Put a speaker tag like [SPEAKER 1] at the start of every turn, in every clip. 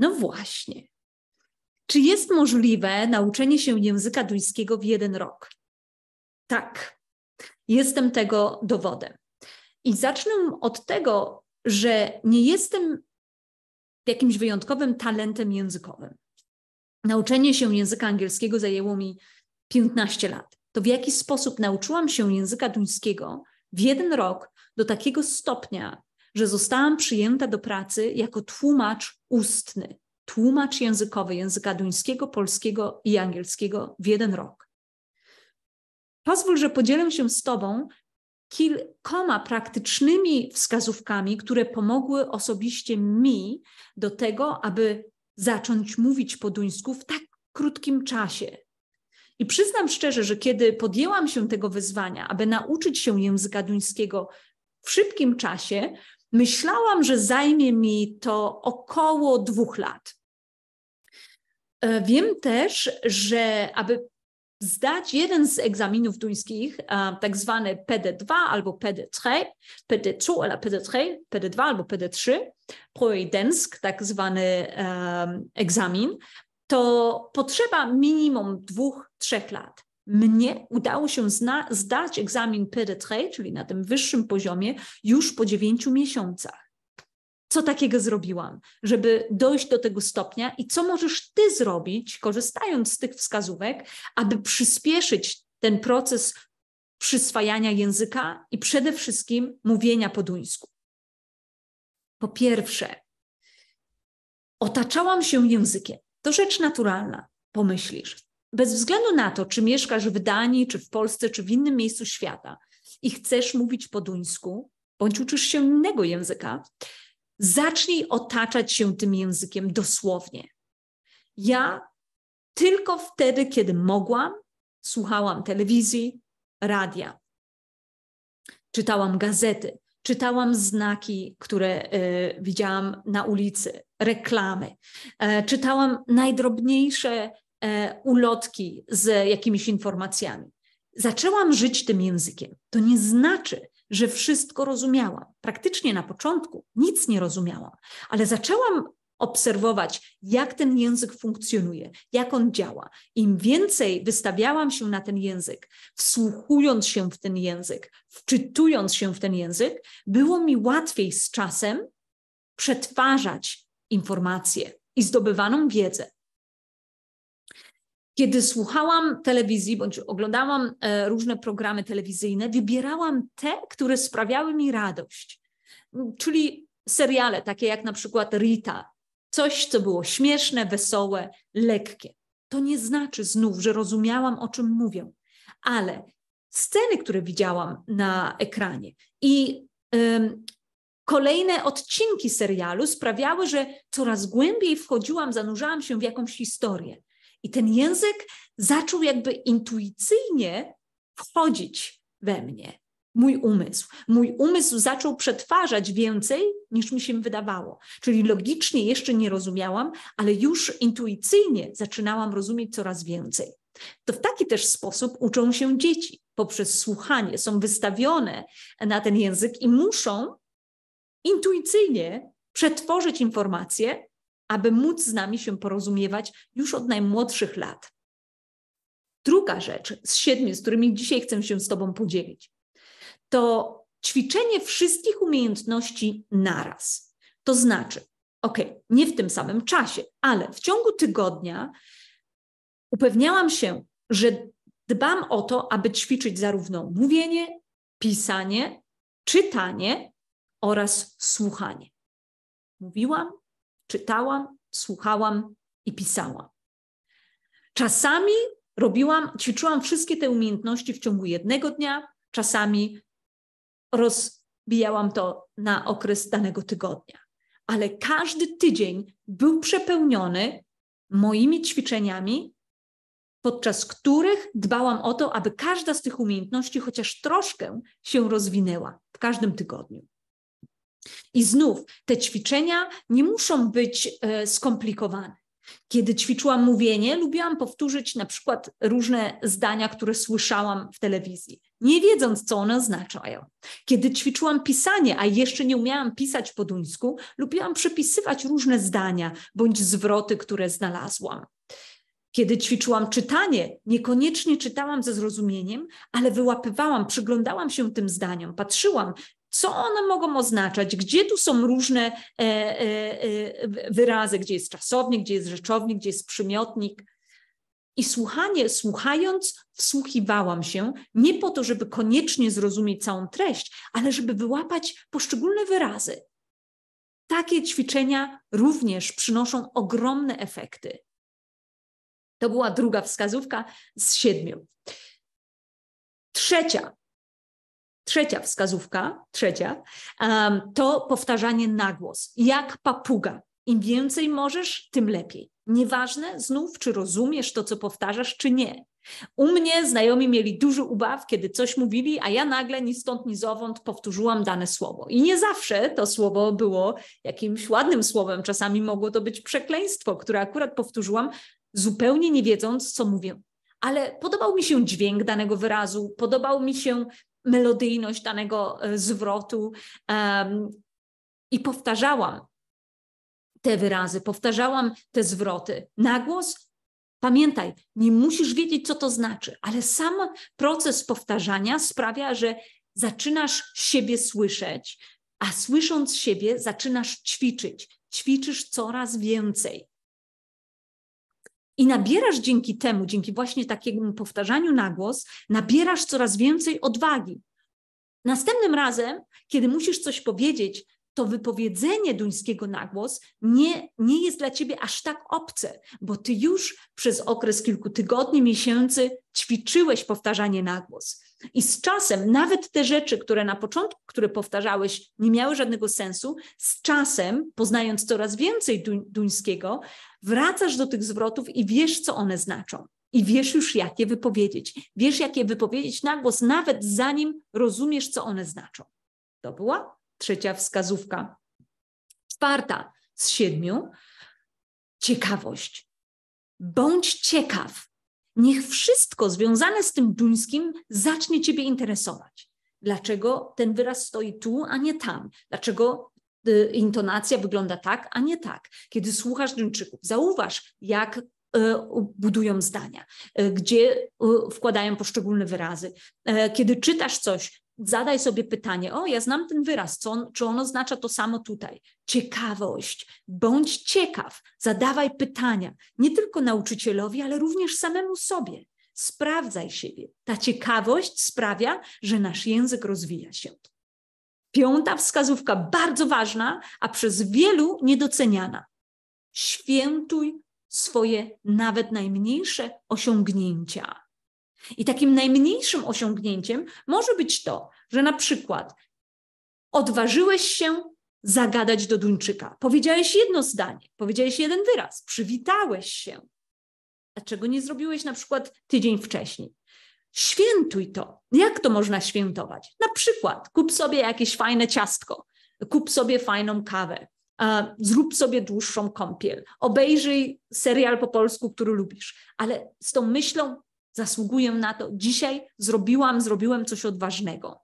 [SPEAKER 1] No właśnie. Czy jest możliwe nauczenie się języka duńskiego w jeden rok? Tak. Jestem tego dowodem. I zacznę od tego, że nie jestem jakimś wyjątkowym talentem językowym. Nauczenie się języka angielskiego zajęło mi 15 lat. To w jaki sposób nauczyłam się języka duńskiego w jeden rok do takiego stopnia, że zostałam przyjęta do pracy jako tłumacz ustny, tłumacz językowy języka duńskiego, polskiego i angielskiego w jeden rok. Pozwól, że podzielę się z Tobą kilkoma praktycznymi wskazówkami, które pomogły osobiście mi do tego, aby zacząć mówić po duńsku w tak krótkim czasie. I przyznam szczerze, że kiedy podjęłam się tego wyzwania, aby nauczyć się języka duńskiego w szybkim czasie, Myślałam, że zajmie mi to około dwóch lat. E, wiem też, że aby zdać jeden z egzaminów duńskich, e, tak zwany PD2 albo PD3, PD2 albo PD3, PD2 albo PD3, projedensk, tak zwany um, egzamin, to potrzeba minimum dwóch, trzech lat mnie udało się zna, zdać egzamin PRT, czyli na tym wyższym poziomie, już po dziewięciu miesiącach. Co takiego zrobiłam, żeby dojść do tego stopnia i co możesz ty zrobić, korzystając z tych wskazówek, aby przyspieszyć ten proces przyswajania języka i przede wszystkim mówienia po duńsku. Po pierwsze, otaczałam się językiem. To rzecz naturalna, pomyślisz bez względu na to, czy mieszkasz w Danii, czy w Polsce, czy w innym miejscu świata i chcesz mówić po duńsku, bądź uczysz się innego języka, zacznij otaczać się tym językiem dosłownie. Ja tylko wtedy, kiedy mogłam, słuchałam telewizji, radia, czytałam gazety, czytałam znaki, które y, widziałam na ulicy, reklamy, y, czytałam najdrobniejsze E, ulotki z jakimiś informacjami. Zaczęłam żyć tym językiem. To nie znaczy, że wszystko rozumiałam. Praktycznie na początku nic nie rozumiałam, ale zaczęłam obserwować, jak ten język funkcjonuje, jak on działa. Im więcej wystawiałam się na ten język, wsłuchując się w ten język, wczytując się w ten język, było mi łatwiej z czasem przetwarzać informacje i zdobywaną wiedzę kiedy słuchałam telewizji bądź oglądałam e, różne programy telewizyjne, wybierałam te, które sprawiały mi radość. Mm, czyli seriale takie jak na przykład Rita, coś, co było śmieszne, wesołe, lekkie. To nie znaczy znów, że rozumiałam, o czym mówią, ale sceny, które widziałam na ekranie i ym, kolejne odcinki serialu sprawiały, że coraz głębiej wchodziłam, zanurzałam się w jakąś historię. I ten język zaczął jakby intuicyjnie wchodzić we mnie, mój umysł. Mój umysł zaczął przetwarzać więcej niż mi się wydawało. Czyli logicznie jeszcze nie rozumiałam, ale już intuicyjnie zaczynałam rozumieć coraz więcej. To w taki też sposób uczą się dzieci poprzez słuchanie. Są wystawione na ten język i muszą intuicyjnie przetworzyć informacje aby móc z nami się porozumiewać już od najmłodszych lat. Druga rzecz z siedmiu, z którymi dzisiaj chcę się z Tobą podzielić, to ćwiczenie wszystkich umiejętności naraz. To znaczy, ok, nie w tym samym czasie, ale w ciągu tygodnia upewniałam się, że dbam o to, aby ćwiczyć zarówno mówienie, pisanie, czytanie oraz słuchanie. Mówiłam, czytałam, słuchałam i pisałam. Czasami robiłam, ćwiczyłam wszystkie te umiejętności w ciągu jednego dnia, czasami rozbijałam to na okres danego tygodnia. Ale każdy tydzień był przepełniony moimi ćwiczeniami, podczas których dbałam o to, aby każda z tych umiejętności chociaż troszkę się rozwinęła w każdym tygodniu. I znów te ćwiczenia nie muszą być e, skomplikowane. Kiedy ćwiczyłam mówienie, lubiłam powtórzyć na przykład różne zdania, które słyszałam w telewizji, nie wiedząc, co one oznaczają. Kiedy ćwiczyłam pisanie, a jeszcze nie umiałam pisać po duńsku, lubiłam przepisywać różne zdania bądź zwroty, które znalazłam. Kiedy ćwiczyłam czytanie, niekoniecznie czytałam ze zrozumieniem, ale wyłapywałam, przyglądałam się tym zdaniom, patrzyłam, co one mogą oznaczać, gdzie tu są różne e, e, e, wyrazy, gdzie jest czasownik, gdzie jest rzeczownik, gdzie jest przymiotnik. I słuchanie, słuchając, wsłuchiwałam się nie po to, żeby koniecznie zrozumieć całą treść, ale żeby wyłapać poszczególne wyrazy. Takie ćwiczenia również przynoszą ogromne efekty. To była druga wskazówka z siedmiu. Trzecia Trzecia wskazówka, trzecia, to powtarzanie na głos, jak papuga. Im więcej możesz, tym lepiej. Nieważne znów, czy rozumiesz to, co powtarzasz, czy nie. U mnie znajomi mieli dużo ubaw, kiedy coś mówili, a ja nagle ni stąd, ni zowąd powtórzyłam dane słowo. I nie zawsze to słowo było jakimś ładnym słowem, czasami mogło to być przekleństwo, które akurat powtórzyłam, zupełnie nie wiedząc, co mówię. Ale podobał mi się dźwięk danego wyrazu, podobał mi się melodyjność danego e, zwrotu i powtarzałam te wyrazy, powtarzałam te zwroty na głos. Pamiętaj, nie musisz wiedzieć, co to znaczy, ale sam proces powtarzania sprawia, że zaczynasz siebie słyszeć, a słysząc siebie zaczynasz ćwiczyć. Ćwiczysz coraz więcej. I nabierasz dzięki temu, dzięki właśnie takiemu powtarzaniu na głos, nabierasz coraz więcej odwagi. Następnym razem, kiedy musisz coś powiedzieć, to wypowiedzenie duńskiego na głos nie, nie jest dla ciebie aż tak obce, bo ty już przez okres kilku tygodni, miesięcy ćwiczyłeś powtarzanie na głos. I z czasem, nawet te rzeczy, które na początku, które powtarzałeś, nie miały żadnego sensu, z czasem, poznając coraz więcej duńskiego, wracasz do tych zwrotów i wiesz, co one znaczą. I wiesz już, jak je wypowiedzieć. Wiesz, jak je wypowiedzieć na głos, nawet zanim rozumiesz, co one znaczą. To była trzecia wskazówka. Czwarta z siedmiu. Ciekawość. Bądź ciekaw Niech wszystko związane z tym duńskim zacznie Ciebie interesować. Dlaczego ten wyraz stoi tu, a nie tam? Dlaczego y, intonacja wygląda tak, a nie tak? Kiedy słuchasz Duńczyków, zauważ, jak y, budują zdania, y, gdzie wkładają poszczególne wyrazy. Kiedy czytasz coś, zadaj sobie pytanie, o ja znam ten wyraz, on, czy on oznacza to samo tutaj? Ciekawość, bądź ciekaw, zadawaj pytania, nie tylko nauczycielowi, ale również samemu sobie. Sprawdzaj siebie. Ta ciekawość sprawia, że nasz język rozwija się. Piąta wskazówka, bardzo ważna, a przez wielu niedoceniana. Świętuj swoje nawet najmniejsze osiągnięcia. I takim najmniejszym osiągnięciem może być to, że na przykład odważyłeś się zagadać do Duńczyka. Powiedziałeś jedno zdanie, powiedziałeś jeden wyraz, przywitałeś się. A czego nie zrobiłeś na przykład tydzień wcześniej? Świętuj to. Jak to można świętować? Na przykład kup sobie jakieś fajne ciastko, kup sobie fajną kawę, zrób sobie dłuższą kąpiel, obejrzyj serial po polsku, który lubisz, ale z tą myślą zasługuję na to. Dzisiaj zrobiłam, zrobiłem coś odważnego.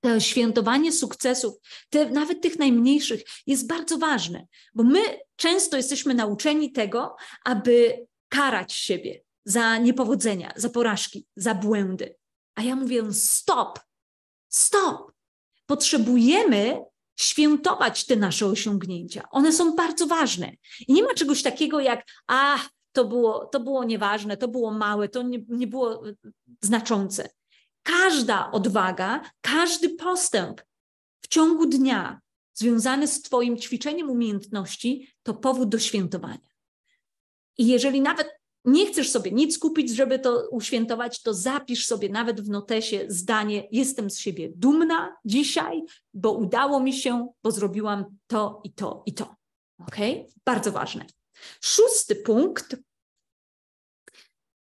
[SPEAKER 1] To świętowanie sukcesów, te, nawet tych najmniejszych, jest bardzo ważne, bo my często jesteśmy nauczeni tego, aby karać siebie za niepowodzenia, za porażki, za błędy. A ja mówię: stop, stop. Potrzebujemy świętować te nasze osiągnięcia. One są bardzo ważne. I nie ma czegoś takiego jak, a ah, to było, to było nieważne, to było małe, to nie, nie było e, znaczące. Każda odwaga, każdy postęp w ciągu dnia związany z Twoim ćwiczeniem umiejętności to powód do świętowania. I jeżeli nawet nie chcesz sobie nic kupić, żeby to uświętować, to zapisz sobie nawet w notesie zdanie: Jestem z siebie dumna dzisiaj, bo udało mi się, bo zrobiłam to i to i to. Ok? Bardzo ważne. Szósty punkt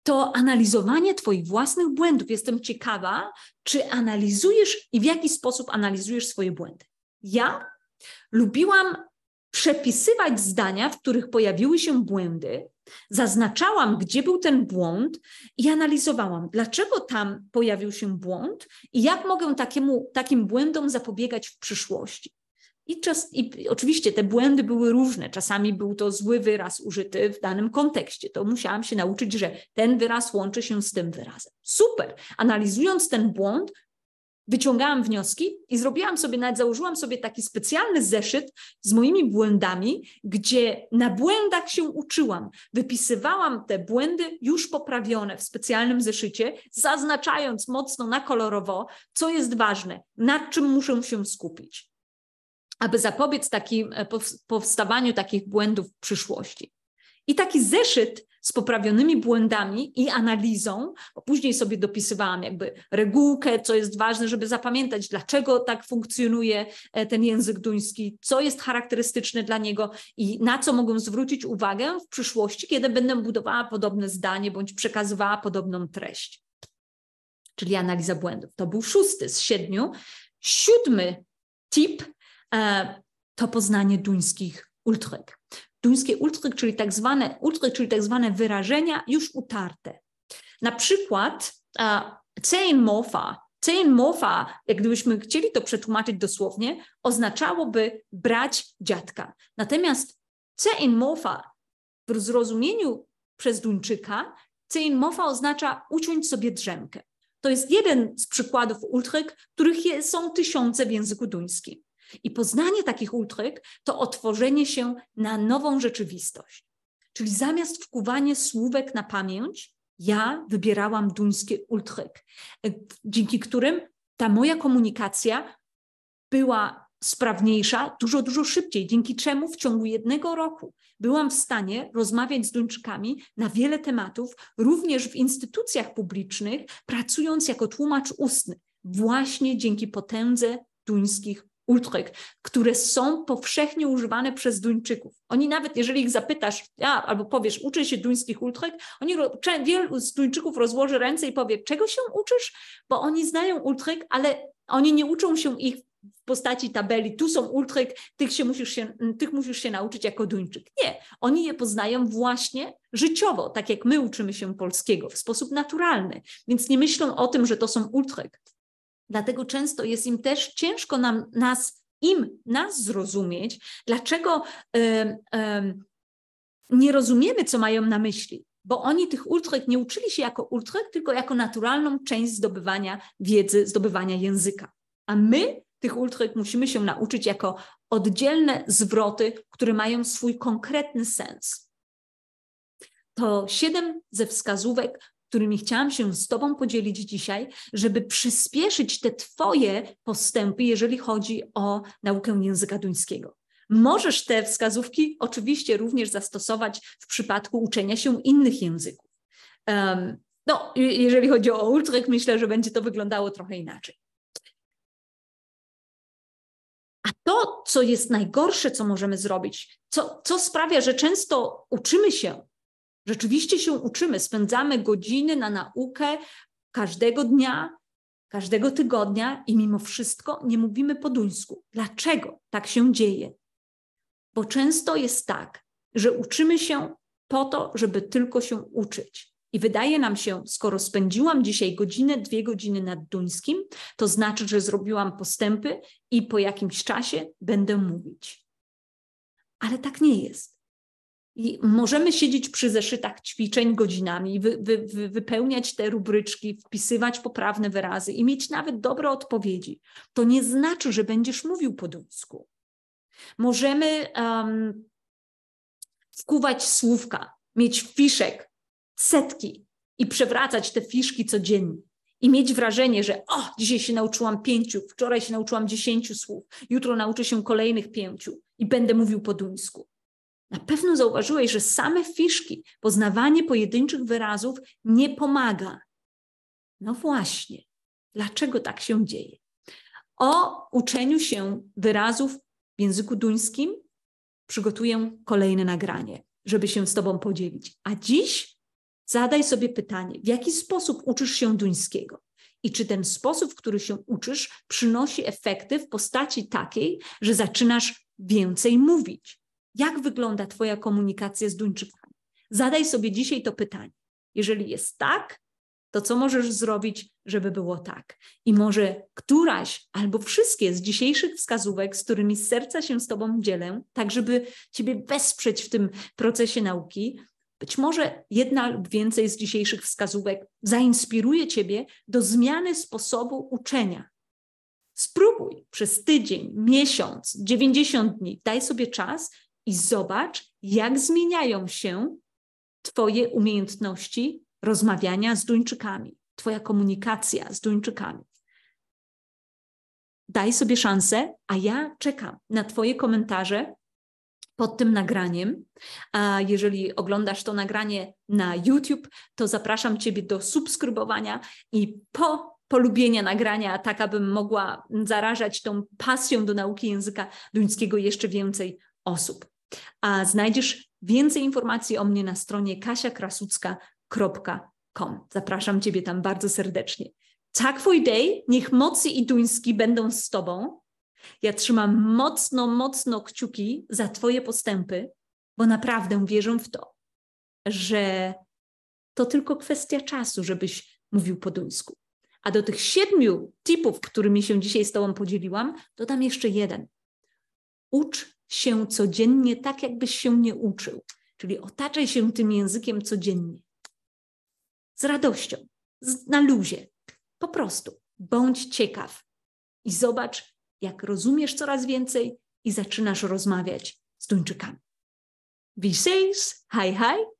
[SPEAKER 1] to analizowanie Twoich własnych błędów. Jestem ciekawa, czy analizujesz i w jaki sposób analizujesz swoje błędy. Ja lubiłam przepisywać zdania, w których pojawiły się błędy, zaznaczałam, gdzie był ten błąd i analizowałam, dlaczego tam pojawił się błąd i jak mogę takiemu, takim błędom zapobiegać w przyszłości. I, czas, I oczywiście te błędy były różne. Czasami był to zły wyraz użyty w danym kontekście. To musiałam się nauczyć, że ten wyraz łączy się z tym wyrazem. Super. Analizując ten błąd, wyciągałam wnioski i zrobiłam sobie, nawet założyłam sobie taki specjalny zeszyt z moimi błędami, gdzie na błędach się uczyłam. Wypisywałam te błędy już poprawione w specjalnym zeszycie, zaznaczając mocno na kolorowo, co jest ważne, nad czym muszę się skupić aby zapobiec takim e, powstawaniu takich błędów w przyszłości. I taki zeszyt z poprawionymi błędami i analizą, bo później sobie dopisywałam jakby regułkę, co jest ważne, żeby zapamiętać, dlaczego tak funkcjonuje e, ten język duński, co jest charakterystyczne dla niego i na co mogę zwrócić uwagę w przyszłości, kiedy będę budowała podobne zdanie bądź przekazywała podobną treść. Czyli analiza błędów. To był szósty z siedmiu. Siódmy tip E, to poznanie duńskich ultryk. Duńskie ultryk, czyli tak zwane, ultryk, czyli tak zwane wyrażenia już utarte. Na przykład cein mofa, cein mofa, jak gdybyśmy chcieli to przetłumaczyć dosłownie, oznaczałoby brać dziadka. Natomiast cein mofa w zrozumieniu przez Duńczyka, cein mofa oznacza uciąć sobie drzemkę. To jest jeden z przykładów ultryk, których są tysiące w języku duńskim. I poznanie takich ultryk to otworzenie się na nową rzeczywistość. Czyli zamiast wkuwanie słówek na pamięć, ja wybierałam duński ultryk, dzięki którym ta moja komunikacja była sprawniejsza, dużo, dużo szybciej, dzięki czemu w ciągu jednego roku byłam w stanie rozmawiać z Duńczykami na wiele tematów, również w instytucjach publicznych, pracując jako tłumacz ustny, właśnie dzięki potędze duńskich utrzyk, które są powszechnie używane przez Duńczyków. Oni nawet, jeżeli ich zapytasz, ja, albo powiesz, uczy się duńskich utrzyk, oni, wielu z Duńczyków rozłoży ręce i powie, czego się uczysz? Bo oni znają utrzyk, ale oni nie uczą się ich w postaci tabeli, tu są ultryk, tych, się musisz się, tych musisz się nauczyć jako Duńczyk. Nie, oni je poznają właśnie życiowo, tak jak my uczymy się polskiego, w sposób naturalny, więc nie myślą o tym, że to są ultryk. Dlatego często jest im też ciężko nam, nas, im nas zrozumieć, dlaczego e, e, nie rozumiemy, co mają na myśli, bo oni tych ultrek nie uczyli się jako ultrek, tylko jako naturalną część zdobywania wiedzy, zdobywania języka. A my tych ultrek musimy się nauczyć jako oddzielne zwroty, które mają swój konkretny sens. To siedem ze wskazówek, którymi chciałam się z Tobą podzielić dzisiaj, żeby przyspieszyć te Twoje postępy, jeżeli chodzi o naukę języka duńskiego. Możesz te wskazówki oczywiście również zastosować w przypadku uczenia się innych języków. Um, no, jeżeli chodzi o Ultrek, myślę, że będzie to wyglądało trochę inaczej. A to, co jest najgorsze, co możemy zrobić, co, co sprawia, że często uczymy się Rzeczywiście się uczymy, spędzamy godziny na naukę każdego dnia, każdego tygodnia i mimo wszystko nie mówimy po duńsku. Dlaczego tak się dzieje? Bo często jest tak, że uczymy się po to, żeby tylko się uczyć. I wydaje nam się, skoro spędziłam dzisiaj godzinę, dwie godziny nad duńskim, to znaczy, że zrobiłam postępy i po jakimś czasie będę mówić. Ale tak nie jest. I możemy siedzieć przy zeszytach ćwiczeń godzinami, wy, wy, wy, wypełniać te rubryczki, wpisywać poprawne wyrazy i mieć nawet dobre odpowiedzi. To nie znaczy, że będziesz mówił po duńsku. Możemy um, wkuwać słówka, mieć fiszek, setki i przewracać te fiszki codziennie. I mieć wrażenie, że o, dzisiaj się nauczyłam pięciu, wczoraj się nauczyłam dziesięciu słów, jutro nauczę się kolejnych pięciu i będę mówił po duńsku. Na pewno zauważyłeś, że same fiszki, poznawanie pojedynczych wyrazów nie pomaga. No właśnie, dlaczego tak się dzieje? O uczeniu się wyrazów w języku duńskim przygotuję kolejne nagranie, żeby się z Tobą podzielić. A dziś zadaj sobie pytanie, w jaki sposób uczysz się duńskiego? I czy ten sposób, w który się uczysz, przynosi efekty w postaci takiej, że zaczynasz więcej mówić, jak wygląda Twoja komunikacja z Duńczykami? Zadaj sobie dzisiaj to pytanie. Jeżeli jest tak, to co możesz zrobić, żeby było tak? I może któraś albo wszystkie z dzisiejszych wskazówek, z którymi z serca się z Tobą dzielę, tak żeby Ciebie wesprzeć w tym procesie nauki, być może jedna lub więcej z dzisiejszych wskazówek zainspiruje Ciebie do zmiany sposobu uczenia. Spróbuj przez tydzień, miesiąc, 90 dni, daj sobie czas i zobacz, jak zmieniają się Twoje umiejętności rozmawiania z Duńczykami, Twoja komunikacja z Duńczykami. Daj sobie szansę, a ja czekam na Twoje komentarze pod tym nagraniem. A jeżeli oglądasz to nagranie na YouTube, to zapraszam Ciebie do subskrybowania i po polubienia nagrania, tak abym mogła zarażać tą pasją do nauki języka duńskiego jeszcze więcej osób. A znajdziesz więcej informacji o mnie na stronie kasiakrasucka.com. Zapraszam Ciebie tam bardzo serdecznie. Tak Twój day, niech mocy i duński będą z Tobą. Ja trzymam mocno, mocno kciuki za Twoje postępy, bo naprawdę wierzę w to, że to tylko kwestia czasu, żebyś mówił po duńsku. A do tych siedmiu tipów, którymi się dzisiaj z Tobą podzieliłam, dodam jeszcze jeden. Ucz się codziennie tak, jakbyś się nie uczył. Czyli otaczaj się tym językiem codziennie. Z radością, z, na luzie. Po prostu bądź ciekaw i zobacz, jak rozumiesz coraz więcej i zaczynasz rozmawiać z Duńczykami. Wie says, hi, hi.